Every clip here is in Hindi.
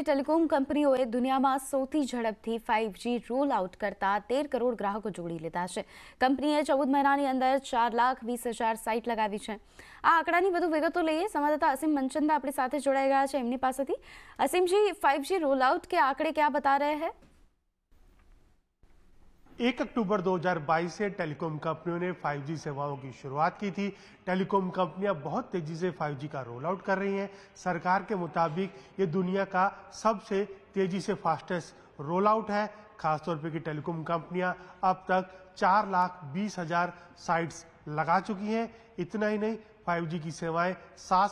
ટેલિકોમ કંપનીઓએ દુનિયામાં સૌથી ઝડપથી ફાઇવ જી રોલ આઉટ કરતા તેર કરોડ ગ્રાહકો જોડી લીધા છે કંપનીએ ચૌદ મહિનાની અંદર ચાર લાખ વીસ હજાર સાઇટ લગાવી છે આ આંકડાની વધુ વિગતો લઈએ સંવાદદાતા અસીમ મનચંદા આપણી સાથે જોડાઈ ગયા છે એમની પાસેથી અસીમજી ફાઇવ જી રોલ આઉટ કે આંકડે ક્યાં બતા રહે હૈ एक अक्टूबर 2022 से टेलीकॉम कंपनियों ने 5G सेवाओं की शुरुआत की थी टेलीकॉम कंपनियां बहुत तेजी से 5G का रोल आउट कर रही हैं सरकार के मुताबिक ये दुनिया का सबसे तेजी से फास्टेस्ट रोल आउट है खासतौर पर कि टेलीकॉम कंपनियां अब तक चार लाख बीस हजार साइट्स लगा चुकी हैं इतना ही नहीं 5G की सेवाएं सात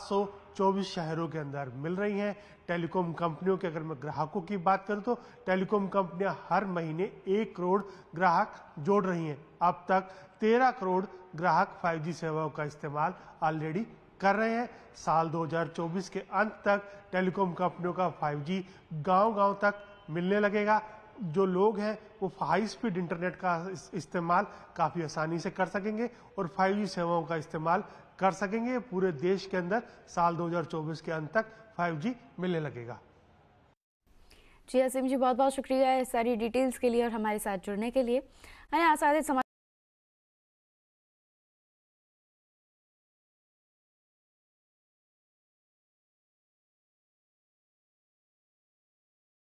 चौबीस शहरों के अंदर मिल रही हैं टेलीकॉम कंपनियों के अगर मैं ग्राहकों की बात करूं तो टेलीकॉम कंपनियां हर महीने एक करोड़ ग्राहक जोड़ रही हैं अब तक तेरह करोड़ ग्राहक 5G सेवाओं का इस्तेमाल ऑलरेडी कर रहे हैं साल 2024 के अंत तक टेलीकॉम कंपनियों का 5G गांव-गांव तक मिलने लगेगा जो लोग हैं वो हाई स्पीड इंटरनेट का इस्तेमाल काफ़ी आसानी से कर सकेंगे और 5G सेवाओं का इस्तेमाल कर सकेंगे पूरे देश के अंदर साल 2024 के अंत तक 5G मिलने लगेगा जी असीम जी बहुत बहुत शुक्रिया सारी डिटेल्स के लिए और हमारे साथ जुड़ने के लिए आसाद समाज